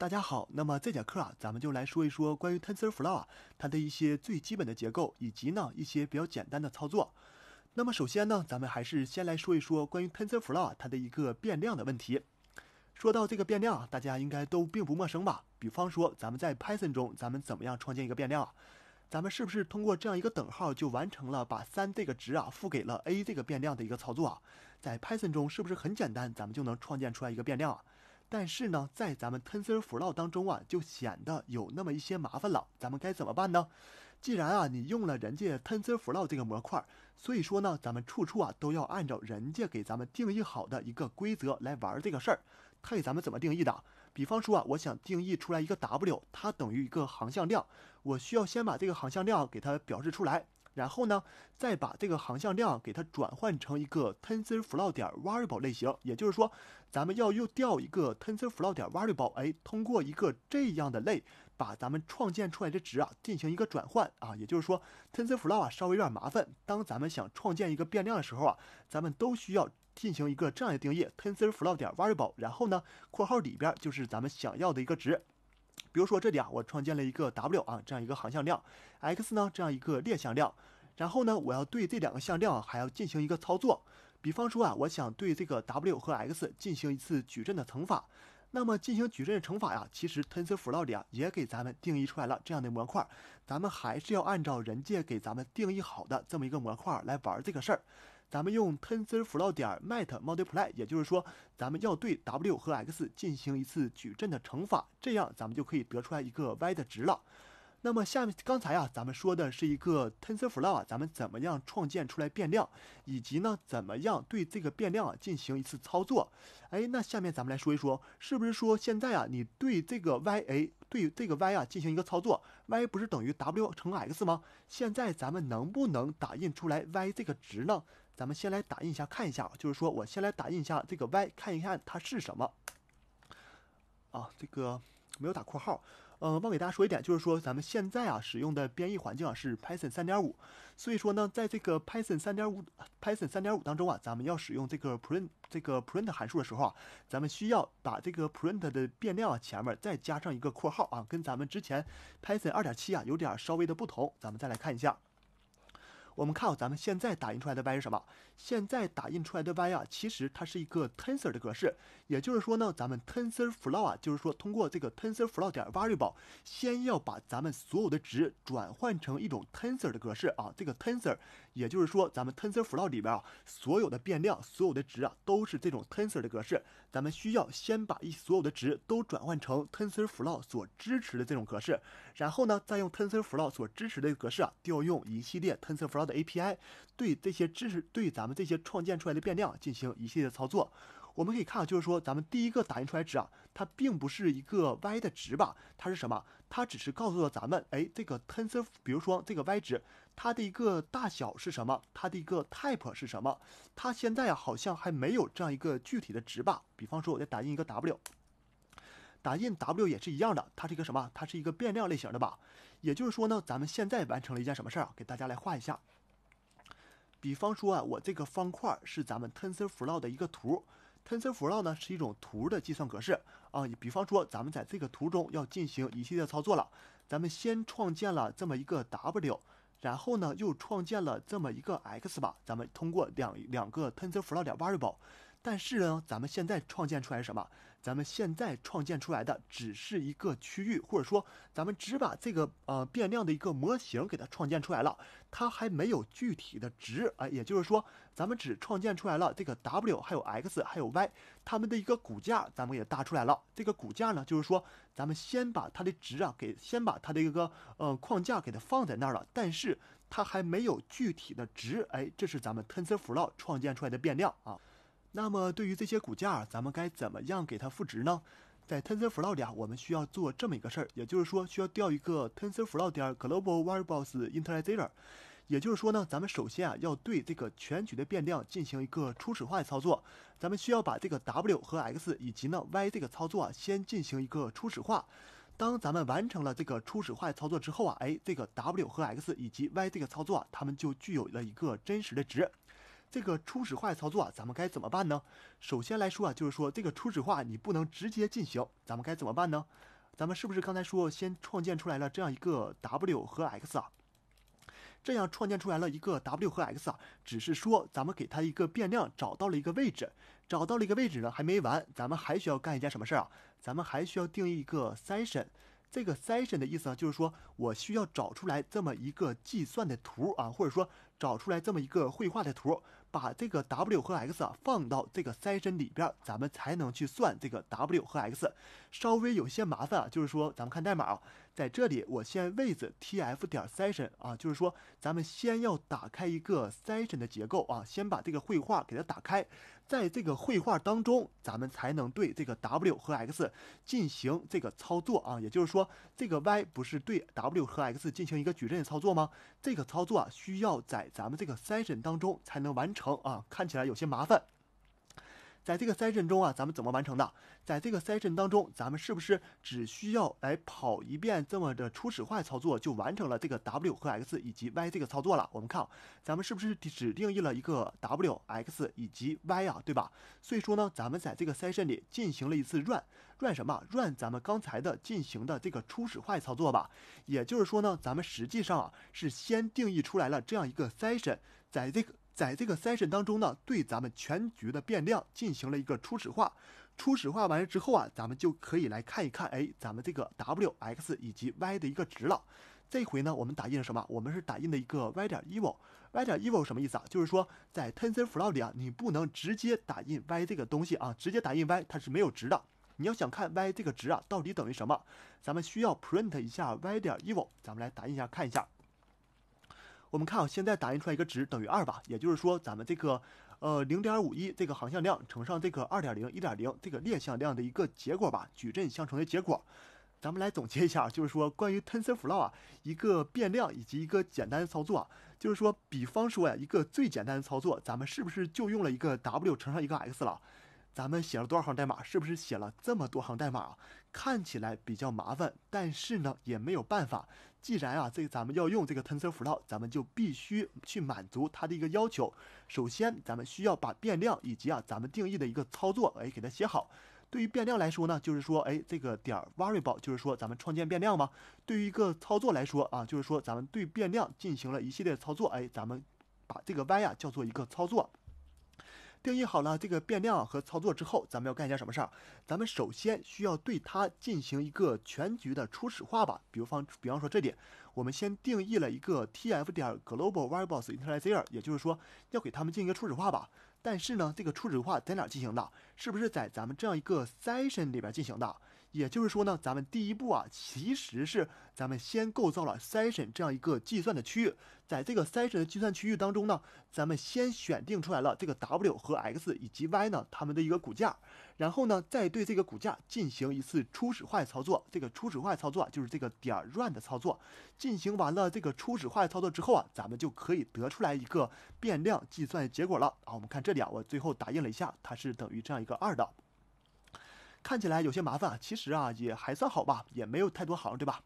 大家好，那么这节课啊，咱们就来说一说关于 TensorFlow 它的一些最基本的结构，以及呢一些比较简单的操作。那么首先呢，咱们还是先来说一说关于 TensorFlow 它的一个变量的问题。说到这个变量啊，大家应该都并不陌生吧？比方说咱们在 Python 中，咱们怎么样创建一个变量？咱们是不是通过这样一个等号就完成了把三这个值啊赋给了 a 这个变量的一个操作？啊？在 Python 中是不是很简单？咱们就能创建出来一个变量？啊？但是呢，在咱们 TensorFlow 当中啊，就显得有那么一些麻烦了。咱们该怎么办呢？既然啊，你用了人家 TensorFlow 这个模块，所以说呢，咱们处处啊都要按照人家给咱们定义好的一个规则来玩这个事儿。它给咱们怎么定义的？比方说啊，我想定义出来一个 W，它等于一个航向量，我需要先把这个航向量给它表示出来。然后呢，再把这个航向量给它转换成一个 TensorFlow 点 Variable 类型，也就是说，咱们要又调一个 TensorFlow 点 Variable，哎，通过一个这样的类，把咱们创建出来的值啊进行一个转换啊，也就是说，TensorFlow 稍微有点麻烦。当咱们想创建一个变量的时候啊，咱们都需要进行一个这样的定义 TensorFlow 点 Variable，然后呢，括号里边就是咱们想要的一个值。比如说这里啊，我创建了一个 w 啊这样一个行向量，x 呢这样一个列向量，然后呢，我要对这两个向量还要进行一个操作，比方说啊，我想对这个 w 和 x 进行一次矩阵的乘法，那么进行矩阵乘法呀，其实 TensorFlow 里啊也给咱们定义出来了这样的模块，咱们还是要按照人家给咱们定义好的这么一个模块来玩这个事儿。咱们用 TensorFlow 点 mat multiply，也就是说，咱们要对 W 和 X 进行一次矩阵的乘法，这样咱们就可以得出来一个 y 的值了。那么下面刚才啊，咱们说的是一个 TensorFlow，咱们怎么样创建出来变量，以及呢怎么样对这个变量啊进行一次操作？哎，那下面咱们来说一说，是不是说现在啊，你对这个 y a。对这个 y 啊进行一个操作，y 不是等于 w 乘 x 吗？现在咱们能不能打印出来 y 这个值呢？咱们先来打印一下，看一下，就是说我先来打印一下这个 y，看一下它是什么。啊，这个没有打括号。嗯，忘给大家说一点，就是说咱们现在啊使用的编译环境啊是 Python 3.5，所以说呢，在这个 Python 3.5 Python 3.5当中啊，咱们要使用这个 print 这个 print 函数的时候啊，咱们需要把这个 print 的变量啊前面再加上一个括号啊，跟咱们之前 Python 2.7啊有点稍微的不同。咱们再来看一下，我们看咱们现在打印出来的玩是什么。现在打印出来的 y 啊，其实它是一个 tensor 的格式，也就是说呢，咱们 tensor flow 啊，就是说通过这个 tensor flow 点 variable，先要把咱们所有的值转换成一种 tensor 的格式啊，这个 tensor，也就是说咱们 tensor flow 里边啊，所有的变量、所有的值啊，都是这种 tensor 的格式，咱们需要先把一所有的值都转换成 tensor flow 所支持的这种格式，然后呢，再用 tensor flow 所支持的格式啊，调用一系列 tensor flow 的 api。对这些知识，对咱们这些创建出来的变量进行一系列操作，我们可以看到，就是说，咱们第一个打印出来值啊，它并不是一个 y 的值吧，它是什么？它只是告诉了咱们，哎，这个 tensor，比如说这个 y 值，它的一个大小是什么？它的一个 type 是什么？它现在啊，好像还没有这样一个具体的值吧。比方说，我再打印一个 w，打印 w 也是一样的，它是一个什么？它是一个变量类型的吧。也就是说呢，咱们现在完成了一件什么事儿啊？给大家来画一下。比方说啊，我这个方块是咱们 Tensor Flow 的一个图，Tensor Flow 呢是一种图的计算格式啊。比方说，咱们在这个图中要进行一系列操作了，咱们先创建了这么一个 W，然后呢又创建了这么一个 X 吧。咱们通过两两个 Tensor Flow 的 variable，但是呢，咱们现在创建出来什么？咱们现在创建出来的只是一个区域，或者说，咱们只把这个呃变量的一个模型给它创建出来了，它还没有具体的值啊。也就是说，咱们只创建出来了这个 W，还有 X，还有 Y，它们的一个骨架，咱们也搭出来了。这个骨架呢，就是说，咱们先把它的值啊，给先把它的一个呃框架给它放在那儿了，但是它还没有具体的值。哎，这是咱们 TensorFlow 创建出来的变量啊。那么对于这些骨架，咱们该怎么样给它赋值呢？在 TensorFlow 里啊，我们需要做这么一个事儿，也就是说需要调一个 TensorFlow 点 Global Variables i n i t i a l i z e t 也就是说呢，咱们首先啊要对这个全局的变量进行一个初始化的操作。咱们需要把这个 W 和 X 以及呢 Y 这个操作啊先进行一个初始化。当咱们完成了这个初始化操作之后啊，哎，这个 W 和 X 以及 Y 这个操作，啊，它们就具有了一个真实的值。这个初始化操作啊，咱们该怎么办呢？首先来说啊，就是说这个初始化你不能直接进行，咱们该怎么办呢？咱们是不是刚才说先创建出来了这样一个 w 和 x 啊？这样创建出来了一个 w 和 x 啊，只是说咱们给它一个变量，找到了一个位置，找到了一个位置呢，还没完，咱们还需要干一件什么事儿啊？咱们还需要定义一个 session。这个 session 的意思呢，就是说我需要找出来这么一个计算的图啊，或者说找出来这么一个绘画的图，把这个 w 和 x 啊放到这个 session 里边，咱们才能去算这个 w 和 x。稍微有些麻烦啊，就是说咱们看代码啊。在这里，我先位置 tf 点 session 啊，就是说，咱们先要打开一个 session 的结构啊，先把这个绘画给它打开，在这个绘画当中，咱们才能对这个 w 和 x 进行这个操作啊，也就是说，这个 y 不是对 w 和 x 进行一个矩阵操作吗？这个操作啊，需要在咱们这个 session 当中才能完成啊，看起来有些麻烦。在这个 session 中啊，咱们怎么完成的？在这个 session 当中，咱们是不是只需要来跑一遍这么的初始化操作，就完成了这个 w 和 x 以及 y 这个操作了？我们看，咱们是不是只定义了一个 w、x 以及 y 啊？对吧？所以说呢，咱们在这个 session 里进行了一次 run run 什么 run？咱们刚才的进行的这个初始化操作吧。也就是说呢，咱们实际上啊是先定义出来了这样一个 session，在这个。在这个 session 当中呢，对咱们全局的变量进行了一个初始化。初始化完了之后啊，咱们就可以来看一看，哎，咱们这个 w、x 以及 y 的一个值了。这回呢，我们打印了什么？我们是打印的一个 y 点 e v i l y 点 e v i l 什么意思啊？就是说在 TensorFlow 里啊，你不能直接打印 y 这个东西啊，直接打印 y 它是没有值的。你要想看 y 这个值啊，到底等于什么，咱们需要 print 一下 y 点 e v i l 咱们来打印一下，看一下。我们看啊，现在打印出来一个值等于二吧，也就是说咱们这个呃零点五一这个行向量乘上这个二点零一点零这个列向量的一个结果吧，矩阵相乘的结果。咱们来总结一下，就是说关于 TensorFlow 啊一个变量以及一个简单的操作，就是说比方说呀一个最简单的操作，咱们是不是就用了一个 W 乘上一个 X 了？咱们写了多少行代码？是不是写了这么多行代码？看起来比较麻烦，但是呢也没有办法。既然啊，这咱们要用这个 TensorFlow，咱们就必须去满足它的一个要求。首先，咱们需要把变量以及啊咱们定义的一个操作，哎，给它写好。对于变量来说呢，就是说，哎，这个点儿 variable 就是说咱们创建变量嘛。对于一个操作来说啊，就是说咱们对变量进行了一系列操作，哎，咱们把这个 y 啊叫做一个操作。定义好了这个变量和操作之后，咱们要干一件什么事儿？咱们首先需要对它进行一个全局的初始化吧。比如方，比方说这点，我们先定义了一个 T F 点 Global Variables initializer，也就是说要给他们进行一个初始化吧。但是呢，这个初始化在哪进行的，是不是在咱们这样一个 Session 里边进行的？也就是说呢，咱们第一步啊，其实是咱们先构造了 session 这样一个计算的区域，在这个 session 的计算区域当中呢，咱们先选定出来了这个 w 和 x 以及 y 呢，它们的一个骨架，然后呢，再对这个骨架进行一次初始化的操作，这个初始化操作就是这个点 run 的操作，进行完了这个初始化的操作之后啊，咱们就可以得出来一个变量计算结果了啊，我们看这里啊，我最后打印了一下，它是等于这样一个二的。看起来有些麻烦，其实啊也还算好吧，也没有太多行，对吧？